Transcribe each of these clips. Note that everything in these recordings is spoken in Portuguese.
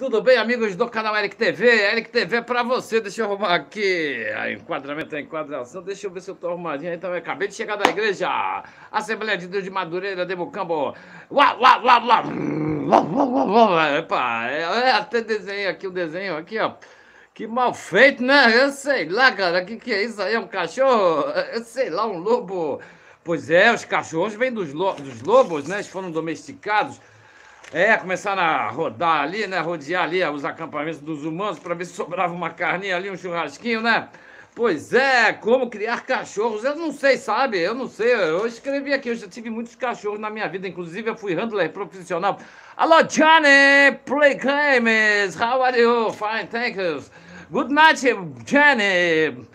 Tudo bem, amigos do canal Eric TV? Eric TV é para você. Deixa eu arrumar aqui. Ah, enquadramento, é enquadração. Deixa eu ver se eu tô arrumadinho. Então, acabei de chegar da igreja. Assembleia de Deus de Madureira, de Mucambo. uá, uá, uá. uá, uá, Epa, é, é até desenho aqui, o um desenho aqui, ó. Que mal feito, né? Eu sei lá, cara. O que, que é isso aí? É um cachorro? Eu sei lá, um lobo. Pois é, os cachorros vêm dos, lo dos lobos, né? Eles foram domesticados é, começaram a rodar ali, né? Rodear ali os acampamentos dos humanos para ver se sobrava uma carninha ali, um churrasquinho, né? Pois é, como criar cachorros? Eu não sei, sabe? Eu não sei. Eu escrevi aqui, eu já tive muitos cachorros na minha vida, inclusive eu fui handler profissional. Alô, Johnny, play games. How are you? Fine, thank you. Good night, Johnny.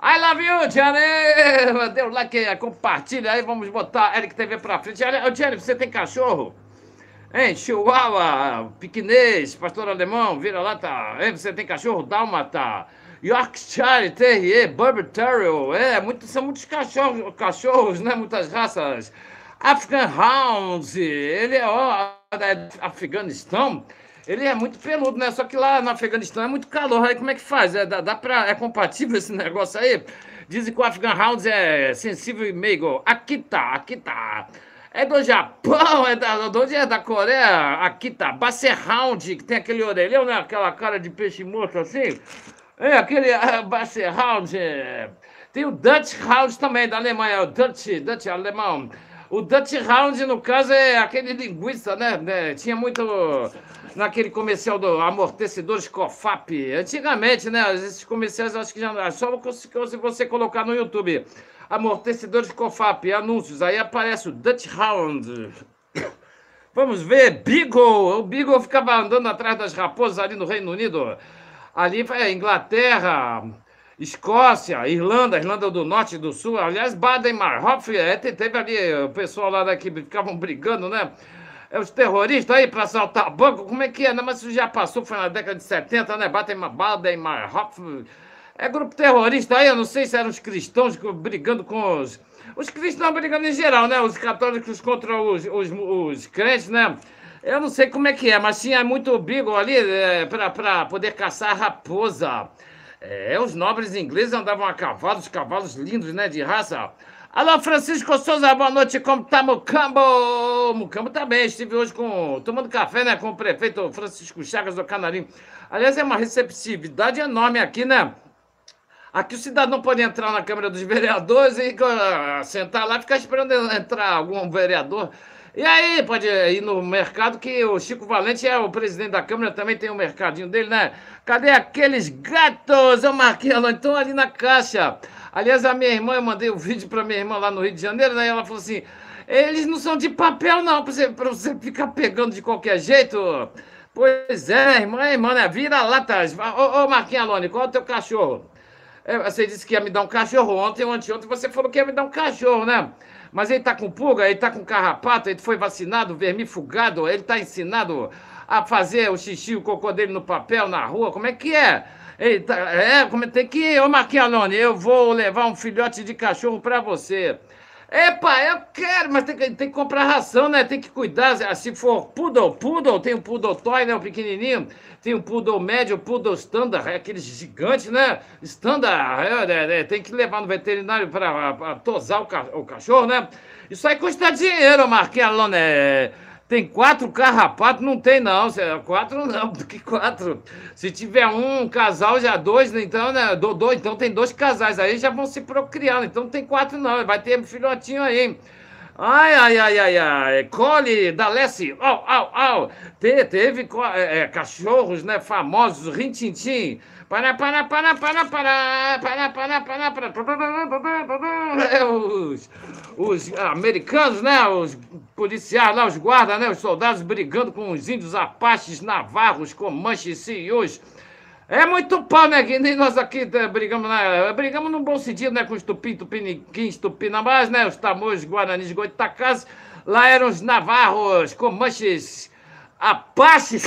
I love you, Johnny. Dê um like, compartilha aí, vamos botar Eric TV pra frente. Olha, Johnny, você tem cachorro? Hein, Chihuahua, Piquinês, Pastor Alemão, Vira-Lata, tá. você tem cachorro Dálmata, tá. Yorkshire, Terrier, Burber Terrier, é, muitos, são muitos cachorros, cachorros, né, muitas raças. African Hounds, ele é, ó, é Afeganistão, ele é muito peludo, né? Só que lá no Afeganistão é muito calor, aí como é que faz? É, dá, dá pra, é compatível esse negócio aí? Dizem que o Afghan Hounds é sensível e meigo. Aqui tá, aqui tá. É do Japão, é da, onde é? Da Coreia? Aqui tá, Basset Round, que tem aquele orelhão, né? Aquela cara de peixe morto assim. É, aquele uh, ah, Basset Round. É. Tem o Dutch Round também, da Alemanha, o Dutch, Dutch alemão. O Dutch Round, no caso, é aquele linguiça, né? É, tinha muito naquele comercial do amortecedor de Cofap. Antigamente, né? Esses comerciais, acho que já... não. Só se você colocar no YouTube amortecedores Cofap, anúncios. Aí aparece o Dutch Hound. Vamos ver, Beagle. O Beagle ficava andando atrás das raposas ali no Reino Unido. Ali é Inglaterra, Escócia, Irlanda, Irlanda do Norte e do Sul. Aliás, Baden-Marhof, é, teve ali eh, o pessoal lá daqui, ficavam brigando, né? É os terroristas aí para assaltar banco, como é que é? Não, né? mas isso já passou, foi na década de 70, né? Baden-Marhof... É grupo terrorista aí, eu não sei se eram os cristãos brigando com os. Os cristãos brigando em geral, né? Os católicos contra os, os, os crentes, né? Eu não sei como é que é, mas tinha é muito bigo ali é, para poder caçar raposa. É, os nobres ingleses andavam a cavalo, os cavalos lindos, né? De raça. Alô, Francisco Souza, boa noite, como tá, Mucambo? Mucambo tá bem, estive hoje com, tomando café, né, com o prefeito Francisco Chagas do Canarim. Aliás, é uma receptividade enorme aqui, né? Aqui o cidadão pode entrar na Câmara dos Vereadores e ah, sentar lá e ficar esperando entrar algum vereador. E aí, pode ir no mercado, que o Chico Valente é o presidente da Câmara, também tem o um mercadinho dele, né? Cadê aqueles gatos? Eu marquei ela, estão ali na caixa. Aliás, a minha irmã, eu mandei o um vídeo para minha irmã lá no Rio de Janeiro, né? Ela falou assim: eles não são de papel, não, para você, você ficar pegando de qualquer jeito. Pois é, irmã, irmã, né? Vira latas. Ô, ô Marquinhos Alone, qual é o teu cachorro? É, você disse que ia me dar um cachorro ontem ou anteontem, você falou que ia me dar um cachorro, né? Mas ele tá com pulga, ele tá com carrapato, ele foi vacinado, vermifugado, ele tá ensinado a fazer o xixi, o cocô dele no papel, na rua, como é que é? Ele tá, é, como é, tem que ir, ô Marquianone, eu vou levar um filhote de cachorro para você. Epa, eu quero, mas tem que, tem que comprar ração, né? Tem que cuidar. Se for poodle, poodle, tem o um poodle toy, né? O um pequenininho. Tem o um poodle médio, o poodle standard, é aqueles gigantes, né? Standard, é, é, é tem que levar no veterinário para tosar o, ca, o, cachorro, né? Isso aí custa dinheiro, Marquinhos, né? Tem quatro carrapatos? Não tem, não. Quatro não, que quatro? Se tiver um casal, já dois, né? então, né? Do, do, então tem dois casais aí, já vão se procriar. Então não tem quatro, não. Vai ter filhotinho aí. Ai, ai, ai, ai, ai. Cole da Leste. Au, au, au. teve é, é, cachorros, né? Famosos, rintintim. Para, para, para, para, para, para, para, para, para. Os, os americanos, né? Os policiais lá, os guardas, né? Os soldados brigando com os índios apaches, navarros, comanches, ciúmes. É muito pau, né? Que nem nós aqui brigamos, né? Brigamos num bom sentido, né? Com os tupim, tupiniquins, tupinambás, né? Os tamoios, guaranis, goitacás. Lá eram os navarros, comanches, apaches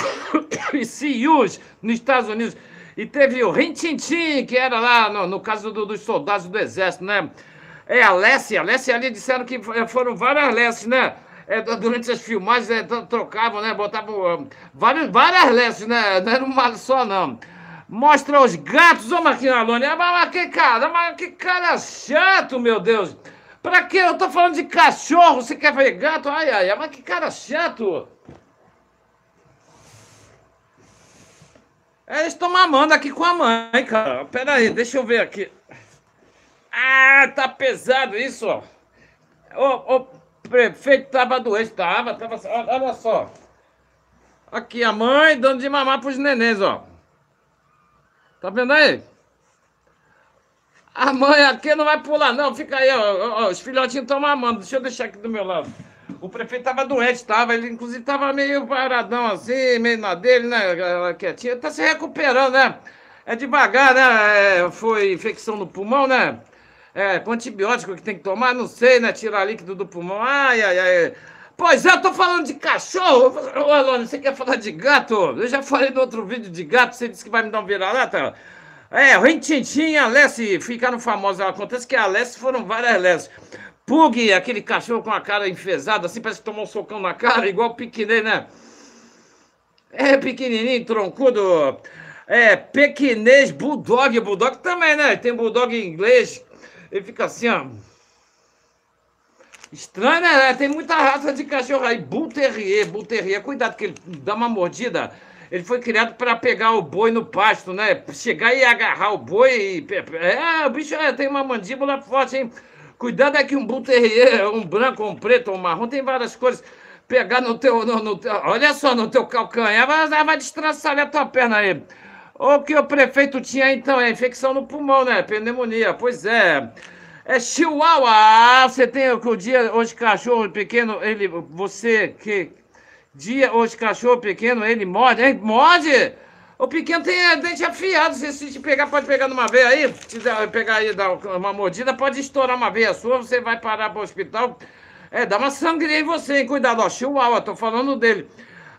e ciúmes nos Estados Unidos. E teve o Rintintin, que era lá no, no caso do, dos soldados do Exército, né? É, a Lécia a Lessie ali disseram que foram várias Lécias né? É, durante as filmagens é, trocavam, né? Botavam ah, várias, várias Lécias né? Não era uma só, não. Mostra os gatos, ô Marquinhos Alone. Ah, mas que cara, mas que cara chato, meu Deus. Pra que? Eu tô falando de cachorro, você quer ver gato? Ai, ai, ai, mas que cara chato. Eles estão mamando aqui com a mãe, cara. Pera aí, deixa eu ver aqui. Ah, tá pesado isso, ó. O, o prefeito tava doente, tava, tava. Olha só. Aqui, a mãe dando de mamar pros nenéns, ó. Tá vendo aí? A mãe aqui não vai pular, não. Fica aí, ó. ó os filhotinhos estão mamando. Deixa eu deixar aqui do meu lado. O prefeito estava doente, estava, ele inclusive estava meio paradão assim, meio na dele, né? Quietinho, está se recuperando, né? É devagar, né? É, foi infecção no pulmão, né? É, com antibiótico que tem que tomar, não sei, né? Tirar líquido do pulmão. Ai, ai, ai. Pois é, eu tô falando de cachorro. Ô, Alô, você quer falar de gato? Eu já falei no outro vídeo de gato, você disse que vai me dar um vira-lata. É, Rintintin e Alessi ficaram famosas. Acontece que a Alessi foram várias Alessi. Pug, aquele cachorro com a cara enfesada, assim, parece que tomou um socão na cara, igual pequenininho, né? É, pequenininho, troncudo. É, pequinês, bulldog, bulldog também, né? Tem bulldog em inglês, ele fica assim, ó. Estranho, né? Tem muita raça de cachorro aí. Bull Terrier, Bull Terrier. Cuidado que ele dá uma mordida. Ele foi criado para pegar o boi no pasto, né? Chegar e agarrar o boi. E... É, o bicho é, tem uma mandíbula forte, hein? Cuidado é que um buterrier, um branco, um preto, um marrom, tem várias cores. Pegar no teu, no, no, olha só, no teu calcanhar, vai, vai destrançar a tua perna aí. O que o prefeito tinha então é infecção no pulmão, né? Pneumonia, pois é. É chihuahua. Ah, você tem o dia hoje cachorro pequeno, ele você que dia hoje cachorro pequeno, ele morde, hein? Morde! O pequeno tem dente afiado. Se, se te pegar, pode pegar numa veia aí. Se der, pegar aí, dar uma mordida, pode estourar uma veia sua. Você vai parar para o hospital. É, dá uma sangria em você, hein? Cuidado, ó. Chihuahua, tô falando dele.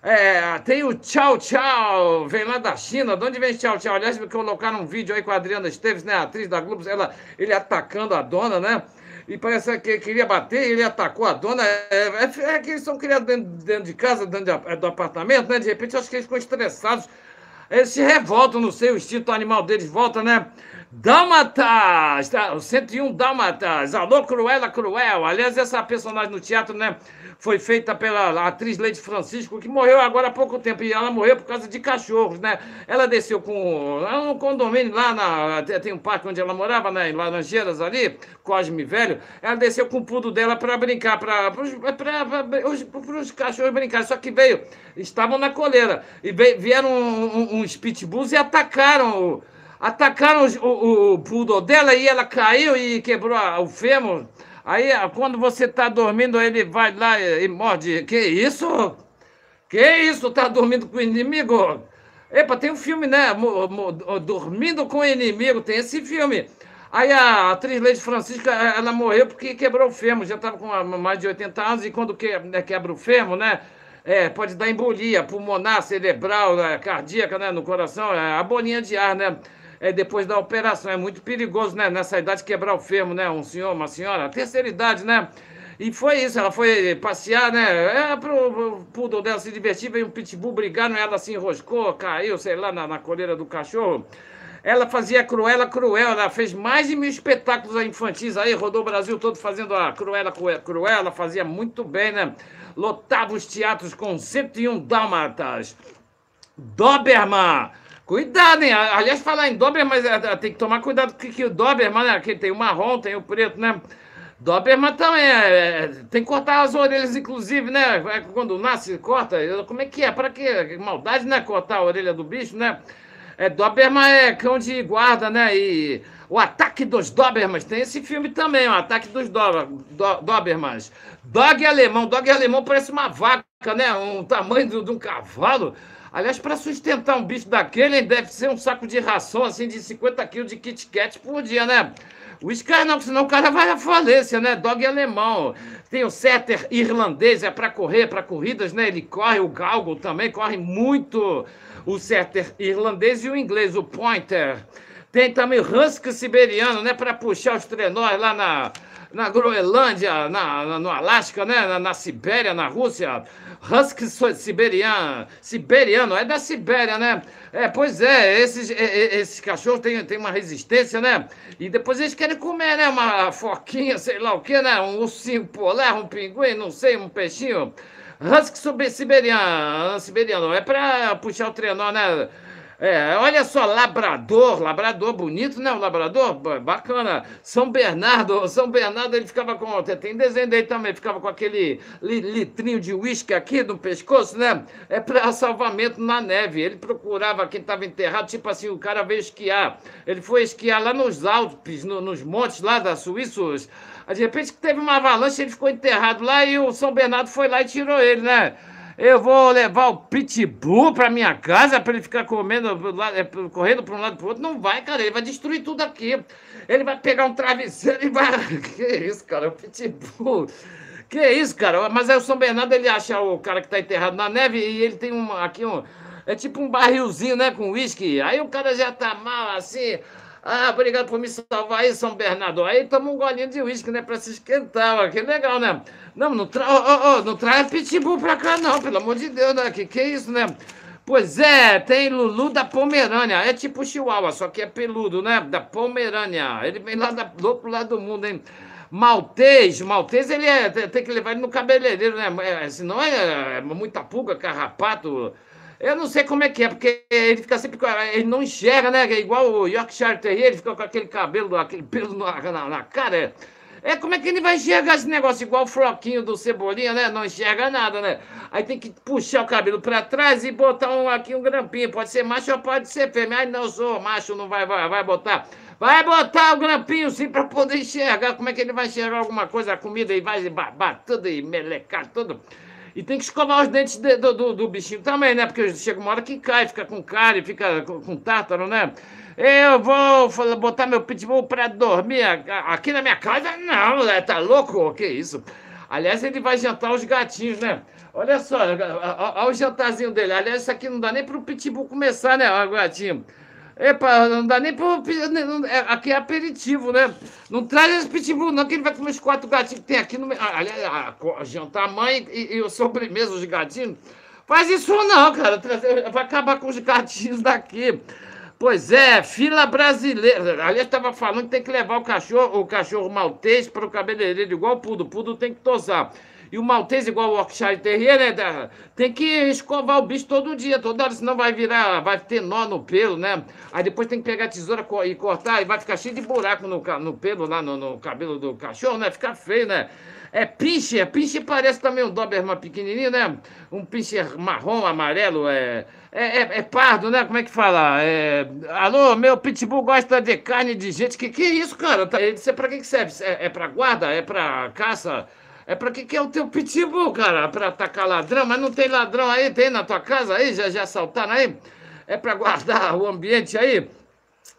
É, tem o Tchau Tchau, vem lá da China. De onde vem Tchau Tchau? Aliás, me colocaram um vídeo aí com a Adriana Esteves, né? A atriz da Globo, ela, ele atacando a dona, né? E parece que queria bater, ele atacou a dona. É, é, é que eles são criados dentro, dentro de casa, dentro de, é, do apartamento, né? De repente, acho que eles ficam estressados eles se revoltam, não sei, o instinto animal deles volta, né? Dálmatas, tá? o 101 Dálmatas, alô Cruela Cruel. Aliás, essa personagem no teatro, né? foi feita pela atriz Lady Francisco, que morreu agora há pouco tempo, e ela morreu por causa de cachorros, né? Ela desceu com um condomínio lá na. Tem um parque onde ela morava, né? Em Laranjeiras ali, Cosme Velho. Ela desceu com o pudo dela para brincar, para os cachorros brincar. Só que veio, estavam na coleira, e veio, vieram uns pitbulls e atacaram o atacaram o, o, o, poodle dela e ela caiu e quebrou a, o fêmur. Aí ah, quando você está dormindo, ele vai lá e, morde. Que isso? Que isso? Tá dormindo com o inimigo? Epa, tem um filme, né? Dormindo com o inimigo, tem esse filme. Aí a atriz Lady Francisca, é, ela morreu porque quebrou o fêmur, já estava com ah, mais de 80 anos, e quando né, quebra o fêmur, né? É, pode dar embolia pulmonar, cerebral, né, cardíaca, né? No coração, é, a bolinha de ar, né? é, depois da operação. É muito perigoso, né? Nessa idade quebrar o fermo, né? Um senhor, uma senhora, terceira idade, né? E foi isso, ela foi passear, né? É pro poodle dela se divertir, veio um pitbull brigando, é? ela se enroscou, caiu, sei lá, na, na coleira do cachorro. Ela fazia Cruela Cruel, ela fez mais de mil espetáculos infantis aí, rodou o Brasil todo fazendo a Cruela Cruel, fazia muito bem, né? Lotava os teatros com 101 dálmatas. Doberman! Cuidado, hein? Aliás, falar em Doberman, eh, tem que tomar cuidado, porque que o Doberman, né? Aqui tem o marrom, tem o preto, né? Doberman também é, é tem que cortar as orelhas, inclusive, né? É, quando nasce, corta. Como é que é? Para que maldade, né? Cortar a orelha do bicho, né? É, Doberman é cão de guarda, né? E o Ataque dos Dobermans tem esse filme também, o Ataque dos do, do, Dobermans. Dog alemão, dog alemão parece uma vaca, né? Um tamanho de um cavalo. Aliás, para sustentar um bicho daquele, deve ser um saco de ração, assim, de 50 quilos de Kit Kat por dia, né? O Scar não, senão o cara vai à falência, né? Dog é alemão. Tem o setter irlandês, é para correr, é para corridas, né? Ele corre, o galgo também corre muito. O setter irlandês e o inglês, o pointer. Tem também o husky siberiano, né? Para puxar os trenós lá na na Groenlândia, na, na, no Alasca, né? Na, na, Sibéria, na Rússia. Husky siberiano, siberiano, é da Sibéria, né? É, pois é, esses, esses cachorros têm, têm uma resistência, né? E depois eles querem comer, né? Uma foquinha, sei lá o que, né? Um ursinho polar, um pinguim, não sei, um peixinho. Husky siberiano, siberiano, é para puxar o trenó, né? É, olha só, Labrador, Labrador bonito, né? O Labrador, bacana. São Bernardo, São Bernardo ele ficava com. Tem desenho dele também, ficava com aquele litrinho de uísque aqui no pescoço, né? É para salvamento na neve. Ele procurava quem estava enterrado, tipo assim, o cara veio esquiar. Ele foi esquiar lá nos Alpes, no, nos montes lá da Suíça. De repente teve uma avalanche, ele ficou enterrado lá e o São Bernardo foi lá e tirou ele, né? Eu vou levar o Pitbull para minha casa para ele ficar comendo, é, correndo para um lado para o outro. Não vai, cara. Ele vai destruir tudo aqui. Ele vai pegar um travesseiro e vai. Que isso, cara? O é Pitbull. Que isso, cara? Mas aí é o São Bernardo ele acha o cara que está enterrado na neve e ele tem um aqui um é tipo um barrilzinho, né, com uísque. Aí o cara já tá mal assim. Ah, obrigado por me salvar aí, São Bernardo. Aí toma um golinho de uísque, né? Pra se esquentar, ó. que legal, né? Não, não, tra oh, oh, oh, traz pitbull pra cá, não, pelo amor de Deus, né? Que que é isso, né? Pois é, tem Lulu da Pomerânia. É tipo Chihuahua, só que é peludo, né? Da Pomerânia. Ele vem lá da, do outro lado do mundo, hein? Maltês, Maltês, ele é, tem que levar ele no cabeleireiro, né? É, senão é, é muita pulga, carrapato. Eu não sei como é que é, porque ele fica sempre. Ele não enxerga, né? É igual o Yorkshire Terrier, ele fica com aquele cabelo, aquele pelo na, na, na cara. É como é que ele vai enxergar esse negócio? Igual o floquinho do Cebolinha, né? Não enxerga nada, né? Aí tem que puxar o cabelo para trás e botar um, aqui um grampinho. Pode ser macho ou pode ser fêmea. Ai, não, sou macho, não vai, vai, vai botar. Vai botar o grampinho sim para poder enxergar. Como é que ele vai enxergar alguma coisa? A comida e vai tudo e melecar tudo. E tem que escovar os dentes de, do, do, do, bichinho também, né? Porque chega uma hora que cai, fica com cárie, fica com, com tártaro, né? Eu vou botar meu pitbull para dormir aqui na minha casa? Não, né? tá louco? Que isso? Aliás, ele vai jantar os gatinhos, né? Olha só, olha o jantarzinho dele. Aliás, isso aqui não dá nem para o pitbull começar, né? Olha o gatinho. Epa, não dá nem para é, Aqui é aperitivo, né? Não traz esse pitbull, não, que ele vai comer os quatro gatinhos que tem aqui no. Ah, aliás, a, ah, a, jantar mãe e, e o sobremesa, os gatinhos. Faz isso não, cara. Vai acabar com os gatinhos daqui. Pois é, fila brasileira. Aliás, estava falando que tem que levar o cachorro, o cachorro maltês para o cabeleireiro, igual o Pudo. Pudo tem que tosar. E o maltês, igual o Yorkshire Terrier, né? Tem que escovar o bicho todo dia, toda hora, senão vai virar, vai ter nó no pelo, né? Aí depois tem que pegar a tesoura e cortar, e vai ficar cheio de buraco no, no pelo lá, no, no cabelo do cachorro, né? Fica feio, né? É pincher, é pincher parece também um Doberman pequenininho, né? Um pincher marrom, amarelo, é... É, é, é, pardo, né? Como é que fala? É... Alô, meu pitbull gosta de carne de gente. Que que é isso, cara? Tá, ele disse, é pra que, que serve? É, é pra guarda? É pra caça? É pra que, que é o teu pitbull, cara? Pra atacar ladrão? Mas não tem ladrão aí? Tem na tua casa aí? Já, já assaltaram aí? É pra guardar o ambiente aí?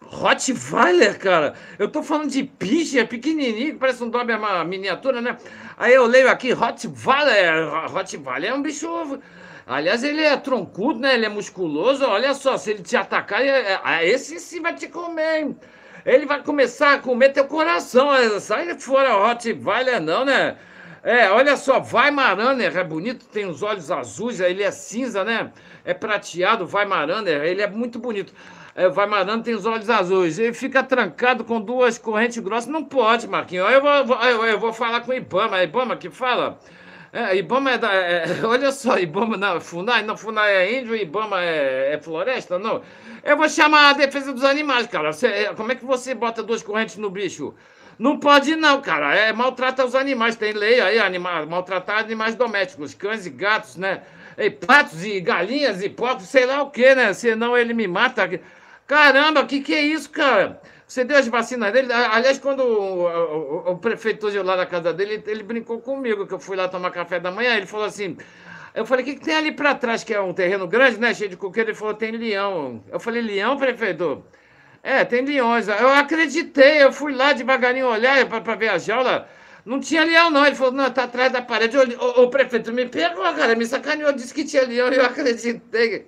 Rottweiler, cara. Eu tô falando de é pequenininho, parece um Doberman é miniatura, né? Aí eu leio aqui, Rottweiler. Rottweiler é um bicho... Aliás, ele é troncudo, né? Ele é musculoso. Olha só, se ele te atacar, é, ah, esse sim vai te comer, hein? Ele vai começar a comer teu coração. Sai fora, Rottweiler, não, né? É, olha só, Weimaraner é bonito, tem os olhos azuis, ele é cinza, né? É prateado, Weimaraner, ele é muito bonito. É, Weimaraner tem os olhos azuis, ele fica trancado com duas correntes grossas, não pode, Marquinhos. Eu vou, eu, eu vou falar com o Ibama, é Ibama que fala... É, Ibama é, da, é, é Olha só, Ibama não, Funai, não, Funai é índio, Ibama é, é, floresta, não. Eu vou chamar a defesa dos animais, cara. Você, é, como é que você bota duas correntes no bicho? Não pode, não, cara. É maltrata os animais. Tem lei aí, animal, maltratar animais domésticos, cães e gatos, né? E patos e galinhas e porcos, sei lá o quê, né? Senão ele me mata. Caramba, o que, que é isso, cara? Você deu as vacinas dele? Aliás, quando o, o, o prefeito hoje lá da casa dele, ele, ele brincou comigo, que eu fui lá tomar café da manhã, ele falou assim. Eu falei, o que, que tem ali para trás, que é um terreno grande, né? Cheio de coqueiro. Ele falou, tem leão. Eu falei, leão, prefeito? É, tem leões. Eu acreditei, eu fui lá devagarinho olhar para ver a jaula. Não tinha leão, não. Ele falou, não, tá atrás da parede. O, o prefeito me pegou, cara, me sacaneou, disse que tinha leão e eu acreditei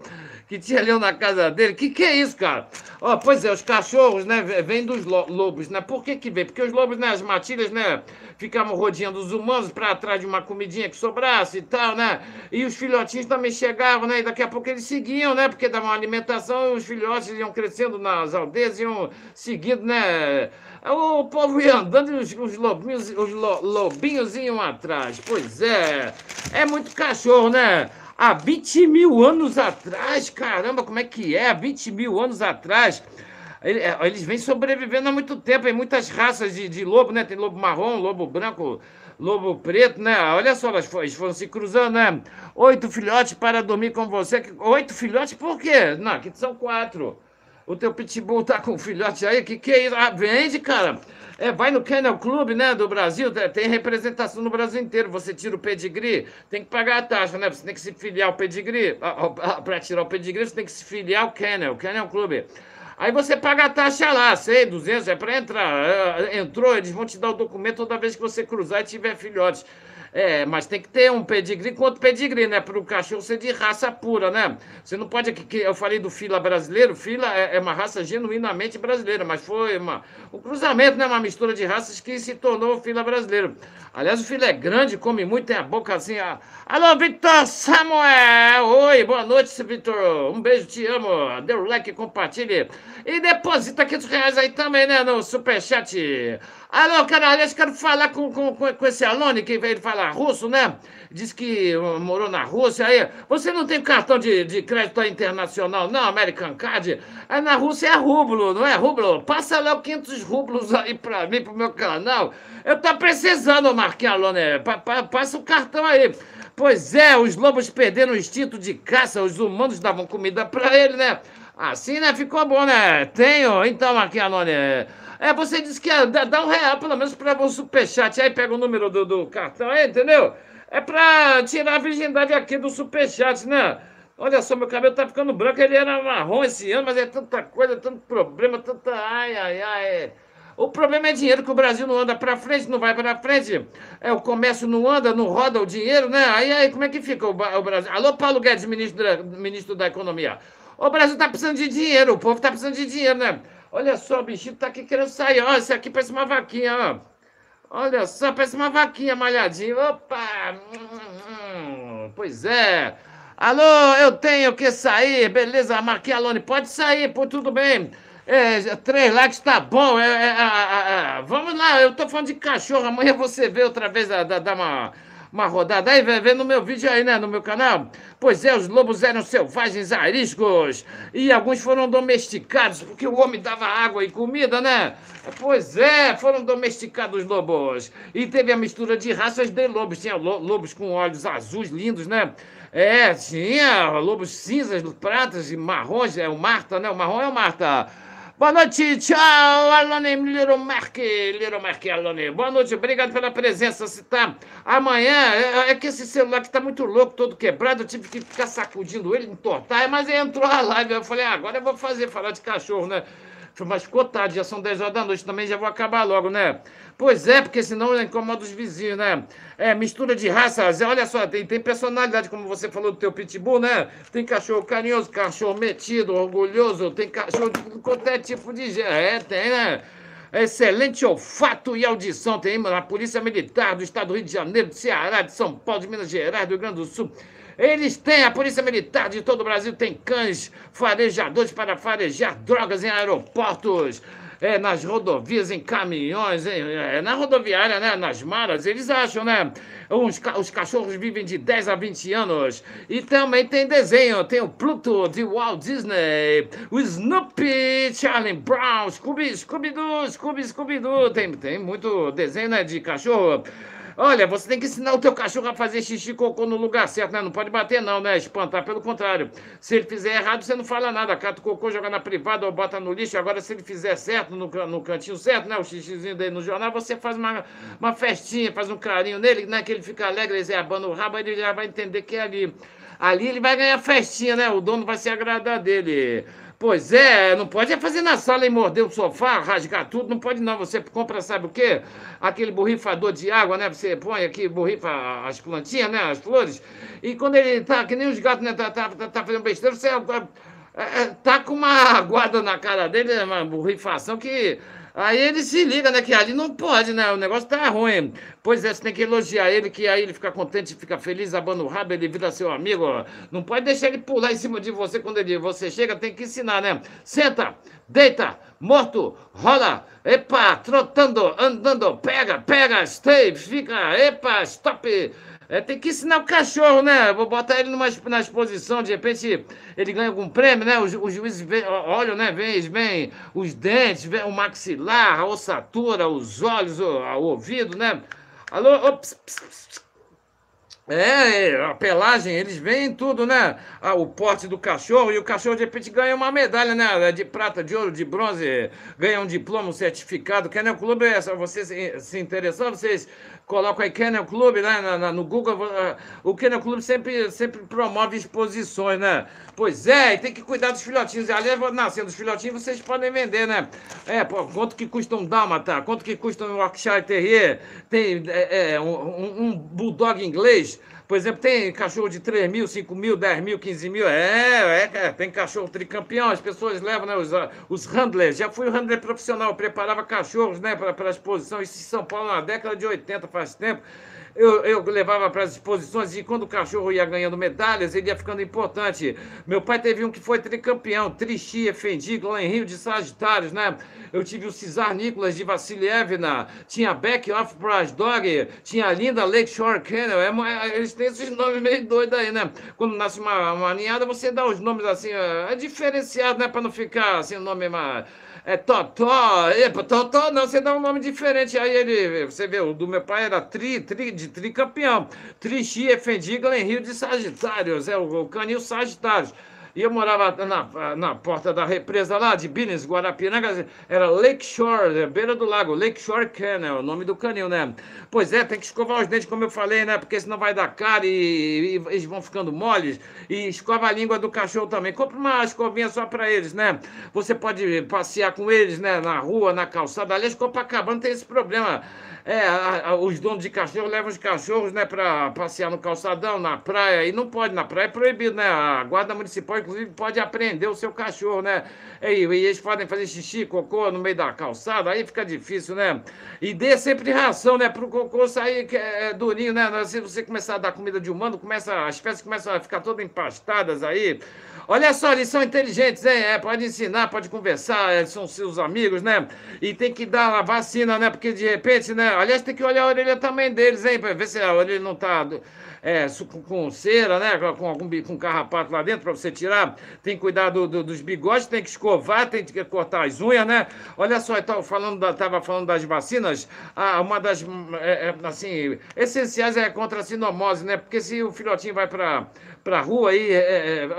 que tinha leão na casa dele. Que que é isso, cara? Ó, oh, pois é, os cachorros, né, vêm dos lo lobos, né? Por que que vem? Porque os lobos, né, as matilhas, né, ficavam rodeando os humanos para atrás de uma comidinha que sobrasse e tal, né? E os filhotinhos também chegavam, né? E daqui a pouco eles seguiam, né? Porque davam alimentação e os filhotes iam crescendo nas aldeias, iam seguindo, né? O povo ia andando e os, os lobinhos, os lo lobinhos iam atrás. Pois é, é muito cachorro, né? há 20 mil anos atrás. Caramba, como é que é? Há 20 mil anos atrás. É, eles vêm sobrevivendo há muito tempo. Em muitas raças de, de lobo, né? Tem lobo marrom, lobo branco, lobo preto, né? Olha só, eles foram, eles foram se cruzando, né? Oito filhotes para dormir com você. Oito filhotes por quê? Não, aqui são quatro. O teu pitbull tá com um filhote aí? Que que é isso? Ah, vende, cara. É, vai no Kennel Club, né, do Brasil, tem representação no Brasil inteiro. Você tira o pedigree, tem que pagar a taxa, né? Você tem que se filiar ao pedigree. Para tirar o pedigree, você tem que se filiar ao Kennel, Kennel Club. Aí você paga a taxa lá, sei, 200 é para entrar. É, entrou, eles vão te dar o documento toda vez que você cruzar e tiver filhotes. É, mas tem que ter um pedigree quanto pedigree, né? Para o cachorro ser de raça pura, né? Você não pode. Eu falei do fila brasileiro, fila é, é, uma raça genuinamente brasileira, mas foi uma, um cruzamento, né? Uma mistura de raças que se tornou o fila brasileiro. Aliás, o fila é grande, come muito, tem a boca assim. A... Alô, Vitor Samuel! Oi, boa noite, Vitor. Um beijo, te amo. Dê o um like, compartilhe. E deposita 500 reais aí também, né? No superchat. Alô, Canalhas, quero falar com, com, com esse aluno que veio falar russo, né? Diz que morou na Rússia. Aí, você não tem cartão de, de crédito internacional, não, American Card? Aí ah, na Rússia é rublo, não é rublo? Passa lá 500 rublos aí pra mim, pro meu canal. Eu tô precisando, Marquinhos Alone. Pa, pa, passa o cartão aí. Pois é, os lobos perderam o instinto de caça, os humanos davam comida pra ele, né? Assim, né? Ficou bom, né? Tenho. Então, Marquinhos Alone. É, você disse que ia dá um real, pelo menos, para o superchat. Aí pega o número do, do cartão, aí, entendeu? É para tirar a virgindade aqui do superchat, né? Olha só, meu cabelo tá ficando branco, ele era marrom esse ano, mas é tanta coisa, é tanto problema, tanta. Ai, ai, ai. O problema é dinheiro, que o Brasil não anda para frente, não vai para frente. É, o comércio não anda, não roda o dinheiro, né? Aí, aí como é que fica o, o Brasil? Alô, Paulo Guedes, ministro da, ministro da Economia. O Brasil está precisando de dinheiro, o povo está precisando de dinheiro, né? Olha só, o bichinho tá aqui querendo sair. Ó, esse aqui parece uma vaquinha, ó. Olha só, parece uma vaquinha malhadinha. Opa! Pois é. Alô, eu tenho que sair. Beleza, Marquinhos Alone, pode sair, pô, tudo bem. É, três likes tá bom. É, é, vamos lá, eu tô falando de cachorro. Amanhã você vê outra vez, dá, dá uma uma rodada aí, vai ver no meu vídeo aí, né? No meu canal. Pois é, os lobos eram selvagens ariscos e alguns foram domesticados, porque o homem dava água e comida, né? Pois é, foram domesticados os lobos. E teve a mistura de raças de lobos. Tinha lobos com olhos azuis lindos, né? É, tinha lobos cinzas, pratas e marrons. É o Marta, né? O marrom é o Marta. Boa noite, tchau, Alone, Little Mark, Little Mark, Alone. Boa noite, obrigado pela presença. Se tá amanhã, é, é que esse celular que tá muito louco, todo quebrado, eu tive que ficar sacudindo ele, entortar, é, mas entrou a live. Eu falei, ah, agora eu vou fazer, falar de cachorro, né? Mas ficou tarde, já são 10 horas da noite também, já vou acabar logo, né? Pois é, porque senão incomoda os vizinhos, né? É, mistura de raças. É, olha só, tem, tem personalidade, como você falou do teu pitbull, né? Tem cachorro carinhoso, cachorro metido, orgulhoso, tem cachorro de qualquer é tipo de. É, tem, né? excelente olfato e audição. Tem a Polícia Militar do Estado do Rio de Janeiro, do Ceará, de São Paulo, de Minas Gerais, do Rio Grande do Sul. Eles têm, a Polícia Militar de todo o Brasil tem cães farejadores para farejar drogas em aeroportos é, nas rodovias, em caminhões, em, é, na rodoviária, né, nas maras eles acham, né? Os, os cachorros vivem de 10 a 20 anos. E também tem desenho, tem o Pluto de Walt Disney, o Snoopy, Charlie Brown, Scooby, Scooby-Doo, Scooby, Scooby-Doo, tem, tem muito desenho né, de cachorro. Olha, você tem que ensinar o teu cachorro a fazer xixi e cocô no lugar certo, né? Não pode bater, não, né? Espantar, pelo contrário. Se ele fizer errado, você não fala nada. Cata o cocô, joga na privada ou bota no lixo. Agora, se ele fizer certo, no, no cantinho certo, né? O xixizinho dele no jornal, você faz uma, uma festinha, faz um carinho nele, né? Que ele fica alegre, ele abana o rabo, ele já vai entender que é ali. Ali ele vai ganhar festinha, né? O dono vai se agradar dele. Pois é, não pode é fazer na sala e morder o sofá, rasgar tudo, não pode não. Você compra, sabe o quê? Aquele borrifador de água, né? Você põe aqui, borrifa as plantinhas, né? As flores. E quando ele tá, que nem os gatos, né? Tá, tá, tá, tá fazendo besteira, você é, é, tá com uma aguada na cara dele, né? uma borrifação que Aí ele se liga, né? Que ali não pode, né? O negócio tá ruim. Pois é, você tem que elogiar ele, que aí ele fica contente, fica feliz, abando o rabo, ele vira seu amigo. Não pode deixar ele pular em cima de você quando ele, você chega, tem que ensinar, né? Senta, deita, morto, rola, epa, trotando, andando, pega, pega, stay, fica, epa, stop. É, tem que ensinar o cachorro, né? Vou botar ele numa, na exposição, de repente ele ganha algum prêmio, né? Os, os juízes vê, olham, né? Vêem, vêem os dentes, vem. o maxilar, a ossatura, os olhos, o, o ouvido, né? Alô, ops, ps, ps. É, é, a pelagem, eles veem tudo, né? Ah, o porte do cachorro, e o cachorro de repente ganha uma medalha, né? É de prata, de ouro, de bronze, ganha um diploma, um certificado. Quer é, né? O clube, é, você se, se interessar, vocês coloco aí Kennel Club, né? Na, no Google, ah, o Kennel Club sempre, sempre promove exposições, né? Pois é, e tem que cuidar dos filhotinhos. Aliás, nascendo os filhotinhos, vocês podem vender, né? É, pô, quanto que custa um Dálmata? Quanto que custa um Yorkshire Terrier? Tem é, é, um, um Bulldog inglês? Por exemplo, tem cachorro de 3 mil, 5 mil, 10 mil, 15 mil. É, é, é, tem cachorro tricampeão. As pessoas levam né, os, ah, os handlers. Já fui um handler profissional, preparava cachorros né, para a exposição. Isso em São Paulo na década de 80, faz tempo eu, eu levava para as exposições e quando o cachorro ia ganhando medalhas, ele ia ficando importante. Meu pai teve um que foi tricampeão, Trixia Fendigo, lá em Rio de Sagitários, né? Eu tive o Cesar Nicolas de Vassilievna, tinha Back Off Dog, tinha a linda Lakeshore Canal. É, é, eles têm esses nomes meio doidos aí, né? Quando nasce uma, uma ninhada, você dá os nomes assim, é, é diferenciado, né? Para não ficar assim, o nome é mais é Totó, epa, é, Totó não, você dá um nome diferente. Aí ele, você vê, o do meu pai era tri, tri de tricampeão. Trixi, Efendi, Glenn Rio de Sagitários, é o, o Canil Sagitários. E eu morava na, na porta da represa lá de Billings, Guarapiranga, era Lake Shore né, beira do lago, Lake Shore Canal, o nome do canil, né? Pois é, tem que escovar os dentes, como eu falei, né? Porque senão vai dar cara e, e eles vão ficando moles. E escova a língua do cachorro também. Compre uma escovinha só para eles, né? Você pode passear com eles, né? Na rua, na calçada. Aliás, Copacabana tem esse problema. É, a, a, os donos de cachorro levam os cachorros, né? Para passear no calçadão, na praia. E não pode, na praia é proibido, né? A guarda municipal inclusive, pode aprender o seu cachorro, né? E, eles podem fazer xixi, cocô no meio da calçada, aí fica difícil, né? E dê sempre ração, né? Para o cocô sair é, é, durinho, né? Se você começar a dar comida de humano, começa, as peças começam a ficar todas empastadas aí. Olha só, eles são inteligentes, hein? É, pode ensinar, pode conversar, eles é, são seus amigos, né? E tem que dar a vacina, né? Porque de repente, né? Aliás, tem que olhar a orelha também deles, hein? Para ver se a orelha não está é, com, com, cera, né? Com algum com carrapato lá dentro para você tirar. Tem que cuidar do, do, dos bigodes, tem que escovar, tem que cortar as unhas, né? Olha só, estava falando da, tava falando das vacinas, ah, uma das hum, é, é, assim essenciais é contra a sinomose, né? Porque se o filhotinho vai para para a rua aí, é, é,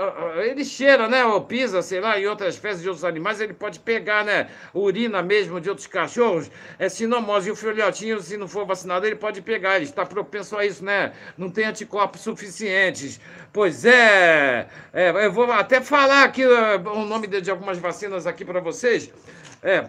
é, ele cheira, né? Ou pisa, sei lá, em outras fezes de outros animais, ele pode pegar, né? Urina mesmo de outros cachorros, é sinomose. E o filhotinho, se não for vacinado, ele pode pegar, ele está propenso a isso, né? Não tem anticorpos suficientes. Pois é, é eu vou até falar aqui eh, o nome de, de algumas vacinas aqui para vocês. É,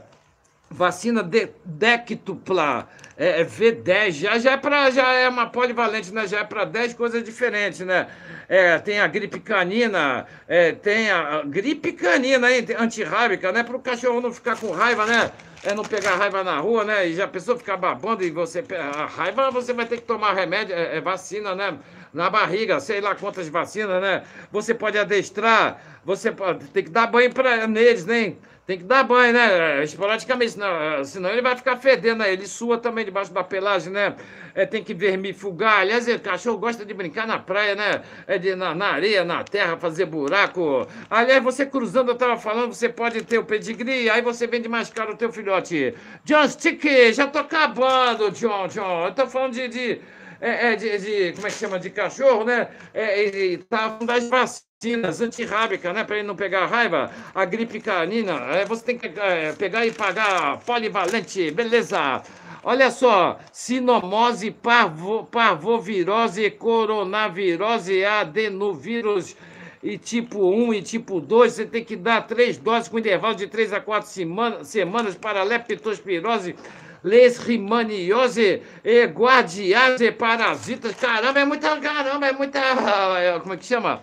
vacina de, dectupla, é, é V10, já, já, é pra, já é uma polivalente, né? Já é para 10 coisas diferentes, né? É, tem a gripe canina, é, tem a, gripe canina, hein? Antirrábica, né? Para o cachorro não ficar com raiva, né? É não pegar raiva na rua, né? E já a pessoa ficar babando e você. A raiva você vai ter que tomar remédio, é, é, vacina, né? Na barriga, sei lá quantas vacinas, né? Você pode adestrar, você pode, tem que dar banho para neles, né? Tem que dar banho, né? É, esporadicamente, senão, é, senão ele vai ficar fedendo, né? ele sua também debaixo da pelagem, né? É, tem que vermifugar. Aliás, o cachorro gosta de brincar na praia, né? É de, na, na areia, na terra, fazer buraco. Aliás, você cruzando, eu estava falando, você pode ter o pedigree, aí você vende mais caro o teu filhote. John Stick, já tô acabando, John, John. Eu tô falando de, de é, é de, de, como é que chama, de cachorro, né? É, ele tá falando das vacinas vacinas antirrábica, né, para ele não pegar raiva, a gripe canina, é, você tem que é, pegar e pagar polivalente, beleza. Olha só, sinomose, parvo, parvovirose, coronavirose, adenovírus e tipo 1 e tipo 2, você tem que dar três doses com intervalo de 3 a 4 semana, semanas para leptospirose, leishmaniose, e guardiase, parasitas, caramba, é muita, caramba, é muita, como é que chama?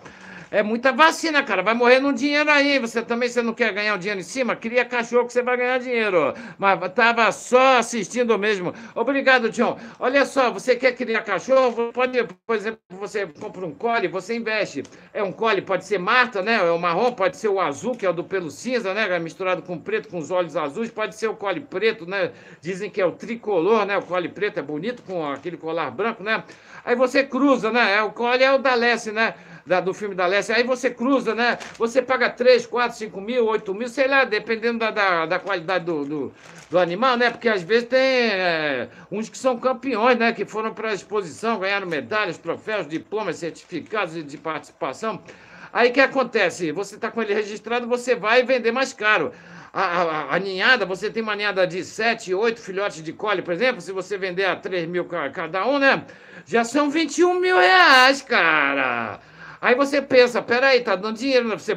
É muita vacina, cara. Vai morrer no dinheiro aí. Você também você não quer ganhar um dinheiro em cima? Cria cachorro que você vai ganhar dinheiro. Mas tava só assistindo mesmo. Obrigado, John. Olha só, você quer criar cachorro? Pode, por exemplo, você compra um cole, você investe. É um cole, pode ser Marta, né? É o marrom, pode ser o azul, que é o do pelo cinza, né? É misturado com preto, com os olhos azuis. Pode ser o cole preto, né? Dizem que é o tricolor, né? O cole preto é bonito com aquele colar branco, né? Aí você cruza, né? É, o cole é o da Leste, né? da, do filme da Leste. Aí você cruza, né? Você paga 3, 4, 5 mil, 8 mil, sei lá, dependendo da, da, da qualidade do, do, do, animal, né? Porque às vezes tem é, uns que são campeões, né? Que foram para a exposição, ganharam medalhas, troféus, diplomas, certificados de participação. Aí o que acontece? Você está com ele registrado, você vai vender mais caro. A, a, a, ninhada, você tem uma ninhada de sete, oito filhotes de cole, por exemplo, se você vender a 3 mil cada um, né? Já são 21 mil reais, cara. Aí você pensa, peraí, tá dando dinheiro, né? você,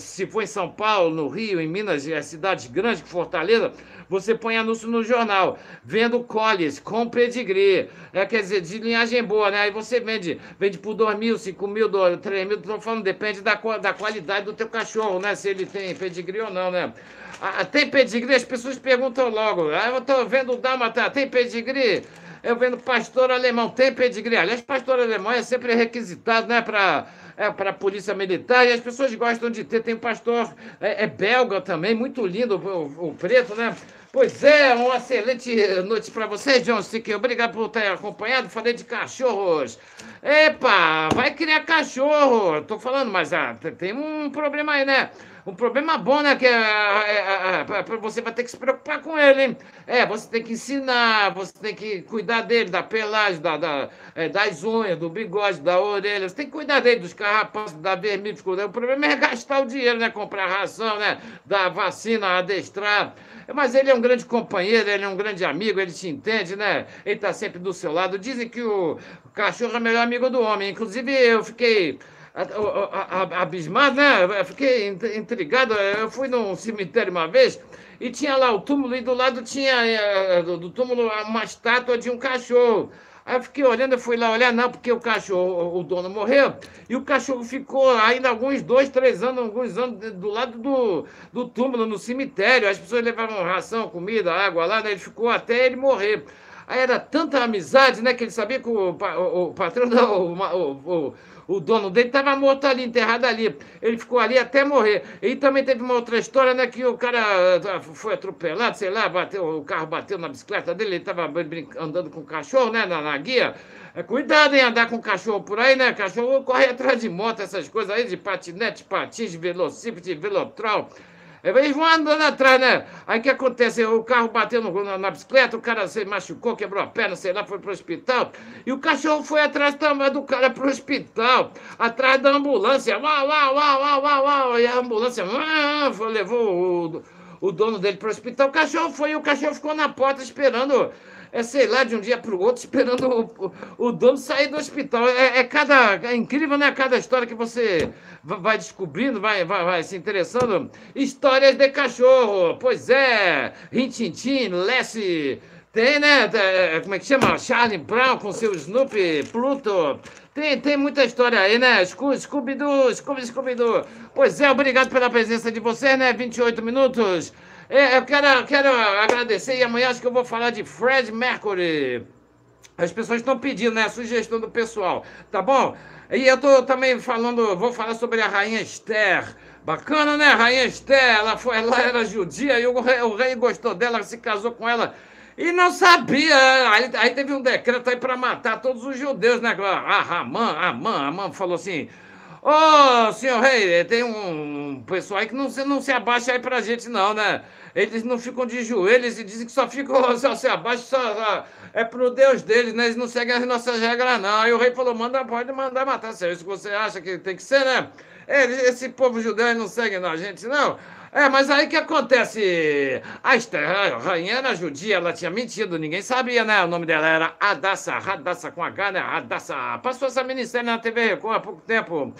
se for em São Paulo, no Rio, em Minas, é cidades grandes, Fortaleza, você põe anúncio no jornal, vendo coles, com pedigree, é, quer dizer, de linhagem boa, né? Aí você vende, vende por 2 mil, 5 mil, 3 mil, tô falando, depende da, da qualidade do teu cachorro, né? Se ele tem pedigree ou não, né? Ah, tem pedigree? As pessoas perguntam logo, ah, eu tô vendo o Dálmata, tá, tem pedigree? eu vendo pastor alemão, tem pedigree. Aliás, pastor alemão é sempre requisitado, né, para é, para a polícia militar, e as pessoas gostam de ter. Tem um pastor é, é belga também, muito lindo, o, o, preto, né? Pois é, uma excelente noite para vocês, John Sique. Obrigado por ter acompanhado. Falei de cachorros. Epa, vai criar cachorro. Tô falando, mas ah, tem um problema aí, né? Um problema bom, né? Que é, é, é, é, é você vai ter que se preocupar com ele, hein? É, você tem que ensinar, você tem que cuidar dele, da pelagem, da, da é, das unhas, do bigode, da orelha. Você tem que cuidar dele, dos carrapatos, da vermelha. Né? O problema é gastar o dinheiro, né? Comprar ração, né? Da vacina, adestrar. Mas ele é um grande companheiro, ele é um grande amigo, ele te entende, né? Ele tá sempre do seu lado. Dizem que o cachorro é o melhor amigo do homem. Inclusive, eu fiquei abismado, né? Eu fiquei intrigado. Eu fui num cemitério uma vez e tinha lá o túmulo, e do lado tinha eh, eh, do túmulo uma estátua de um cachorro. Aí eu fiquei olhando, eu fui lá olhar, não, porque o cachorro, o dono morreu, e o cachorro ficou ainda alguns dois, três anos, alguns anos do lado do, do túmulo, no cemitério. As pessoas levavam ração, comida, água lá, né? Ele ficou até ele morrer. Aí era tanta amizade, né, que ele sabia que o, o, o patrão, o, o, o o dono dele estava morto ali, enterrado ali. Ele ficou ali até morrer. E também teve uma outra história, né? Que o cara ah, foi atropelado, sei lá, bateu, o carro bateu na bicicleta dele, ele estava andando com o cachorro, né? Na, na guia. É, cuidado em andar com cachorro por aí, né? Cachorro corre atrás de moto, essas coisas aí, de patinete, patins, velocípede, velotrol. É, eles vão andando atrás, né? Aí o que acontece? O carro bateu no, na, na, bicicleta, o cara se machucou, quebrou a perna, sei lá, foi pro hospital. E o cachorro foi atrás também do cara pro hospital, atrás da ambulância. Uau, uau, uau, uau, uau, uau. E a ambulância uau, foi, levou o, o dono dele pro hospital. O cachorro foi e o cachorro ficou na porta esperando é, sei lá, de um dia para o outro, esperando o, o, dono sair do hospital. É, é cada. É incrível, né? Cada história que você vai descobrindo, vai, vai, vai se interessando. Histórias de cachorro, pois é, Rintintin, Lessie. Tem, né? É, é, é, como é que chama? Charlie Brown com seu Snoopy, Pluto. Tem, tem muita história aí, né? Scooby-Doo, doo Pois é, obrigado pela presença de vocês, né? 28 minutos. É, eu é, quero, quero agradecer e amanhã acho que eu vou falar de Fred Mercury. As pessoas estão pedindo, né? A sugestão do pessoal, tá bom? E eu tô também falando, vou falar sobre a rainha Esther. Bacana, né? A rainha Esther, ela foi lá, era judia, e o rei, o rei gostou dela, se casou com ela. E não sabia. Aí, aí teve um decreto aí para matar todos os judeus, né? A Amã, a Amã falou assim: Ô, oh, senhor rei, tem um pessoal aí que não, não se abaixa aí pra gente, não, né? eles não ficam de joelhos e dizem que só ficam, só se abaixo, só, só, é pro Deus deles, né? Eles não seguem as nossas regras, não. Aí o rei falou: manda, pode mandar matar, se é isso que você acha que tem que ser, né? esse povo judeu não segue não, a gente, não. É, mas aí que acontece? A Esther, a rainha era judia, ela tinha mentido, ninguém sabia, né? O nome dela era Adassa, Radassa com H, né? Adassa. Passou essa minissérie na TV Record há pouco tempo.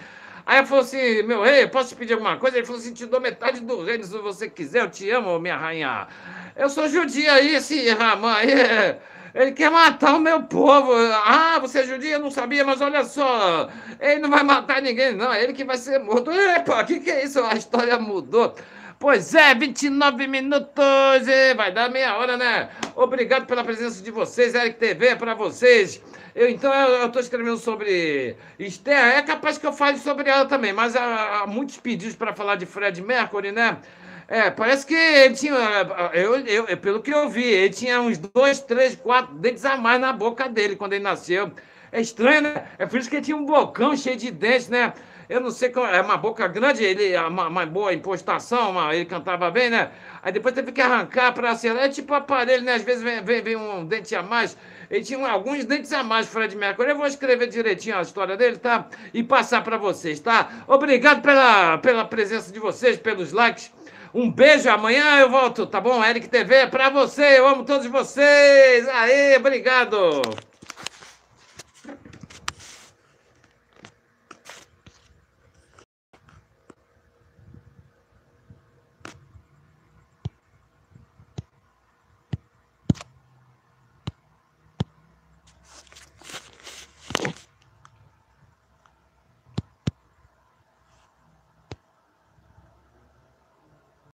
Aí eu falou assim: meu rei, posso te pedir alguma coisa? Ele falou assim: te dou metade do reino se você quiser, eu te amo, minha rainha. Eu sou judia aí, esse Ramã aí. Ele quer matar o meu povo. Ah, você é judia? Eu não sabia, mas olha só. Ele não vai matar ninguém, não. É ele que vai ser morto. Epa, o que, que é isso? A história mudou. Pois é, 29 minutos. Vai dar meia hora, né? Obrigado pela presença de vocês, Eric TV, para vocês. Eu, então eu estou escrevendo sobre Esther, é capaz que eu fale sobre ela também, mas há, há muitos pedidos para falar de Fred Mercury, né? É, parece que ele tinha. É, eu, eu, é, pelo que eu vi, ele tinha uns dois, três, quatro dentes a mais na boca dele quando ele nasceu. É estranho, né? É por isso que ele tinha um bocão cheio de dentes, né? eu não sei, é uma boca grande, ele é uma, uma boa impostação, uma, ele cantava bem, né? Aí depois teve que arrancar para acertar. É tipo aparelho, né? Às vezes vem, vem, vem um dente a mais. Ele tinha alguns dentes a mais, Fred Mercury. Eu vou escrever direitinho a história dele, tá? E passar para vocês, tá? Obrigado pela, pela presença de vocês, pelos likes. Um beijo, amanhã eu volto, tá bom? Eric TV é pra você, eu amo todos vocês. Aê, obrigado.